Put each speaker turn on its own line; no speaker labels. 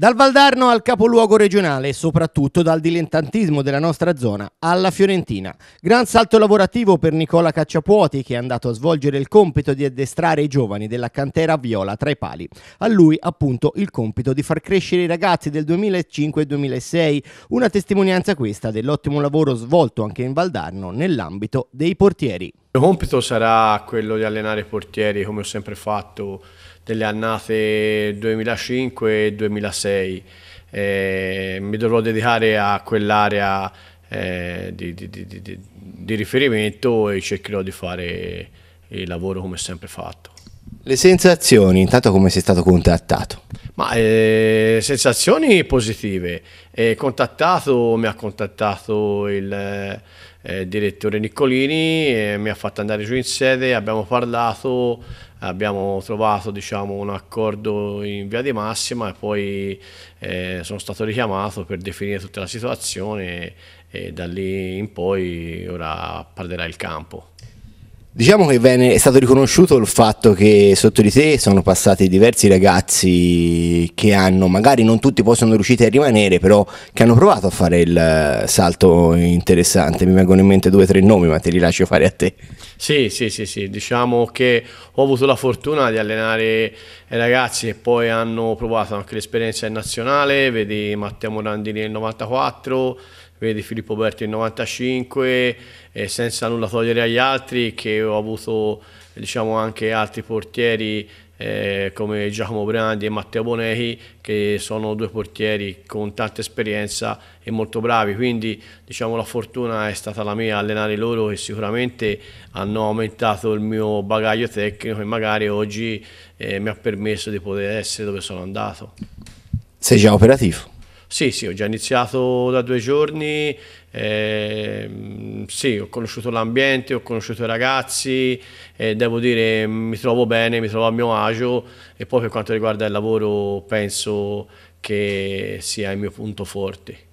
Dal Valdarno al capoluogo regionale e soprattutto dal dilettantismo della nostra zona alla Fiorentina. Gran salto lavorativo per Nicola Cacciapuoti che è andato a svolgere il compito di addestrare i giovani della cantera viola tra i pali. A lui appunto il compito di far crescere i ragazzi del 2005 2006, una testimonianza questa dell'ottimo lavoro svolto anche in Valdarno nell'ambito dei portieri.
Il mio compito sarà quello di allenare i portieri come ho sempre fatto delle annate 2005 e 2006. Eh, mi dovrò dedicare a quell'area eh, di, di, di, di, riferimento e cercherò di fare il lavoro come ho sempre fatto.
Le sensazioni, intanto come sei stato contattato?
Ma eh, sensazioni positive. Eh, contattato, mi ha contattato il eh, direttore Niccolini, eh, mi ha fatto andare giù in sede, abbiamo parlato, abbiamo trovato diciamo, un accordo in via di massima e poi eh, sono stato richiamato per definire tutta la situazione e da lì in poi ora parlerà il campo.
Diciamo che è stato riconosciuto il fatto che sotto di te sono passati diversi ragazzi che hanno, magari non tutti possono riusciti a rimanere, però che hanno provato a fare il salto interessante. Mi vengono in mente due o tre nomi, ma te li lascio fare a te.
Sì, sì, sì, sì, diciamo che ho avuto la fortuna di allenare ragazzi che poi hanno provato anche l'esperienza in nazionale, vedi Matteo Morandini nel 94 vedi Filippo Berti il 95 eh, senza nulla togliere agli altri che ho avuto diciamo anche altri portieri eh, come Giacomo Brandi e Matteo Bonechi che sono due portieri con tanta esperienza e molto bravi quindi diciamo la fortuna è stata la mia allenare loro che sicuramente hanno aumentato il mio bagaglio tecnico e magari oggi eh, mi ha permesso di poter essere dove sono andato
sei già operativo
sì, sì, ho già iniziato da due giorni, eh, sì, ho conosciuto l'ambiente, ho conosciuto i ragazzi, eh, devo dire mi trovo bene, mi trovo a mio agio e poi per quanto riguarda il lavoro penso che sia il mio punto forte.